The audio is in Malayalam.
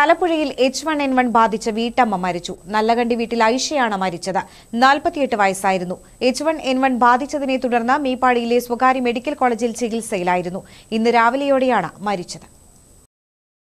തലപ്പുഴയിൽ എച്ച് വൺ എൻ വൺ ബാധിച്ച വീട്ടമ്മ മരിച്ചു നല്ലകണ്ടി വീട്ടിൽ ഐഷയാണ് മരിച്ചത് നാൽപ്പത്തിയെട്ട് വയസ്സായിരുന്നു എച്ച് വൺ എൻ വൺ ബാധിച്ചതിനെ തുടർന്ന് മേപ്പാടിയിലെ സ്വകാര്യ മെഡിക്കൽ കോളേജിൽ ചികിത്സയിലായിരുന്നു ഇന്ന് രാവിലെയോടെയാണ് മരിച്ചത്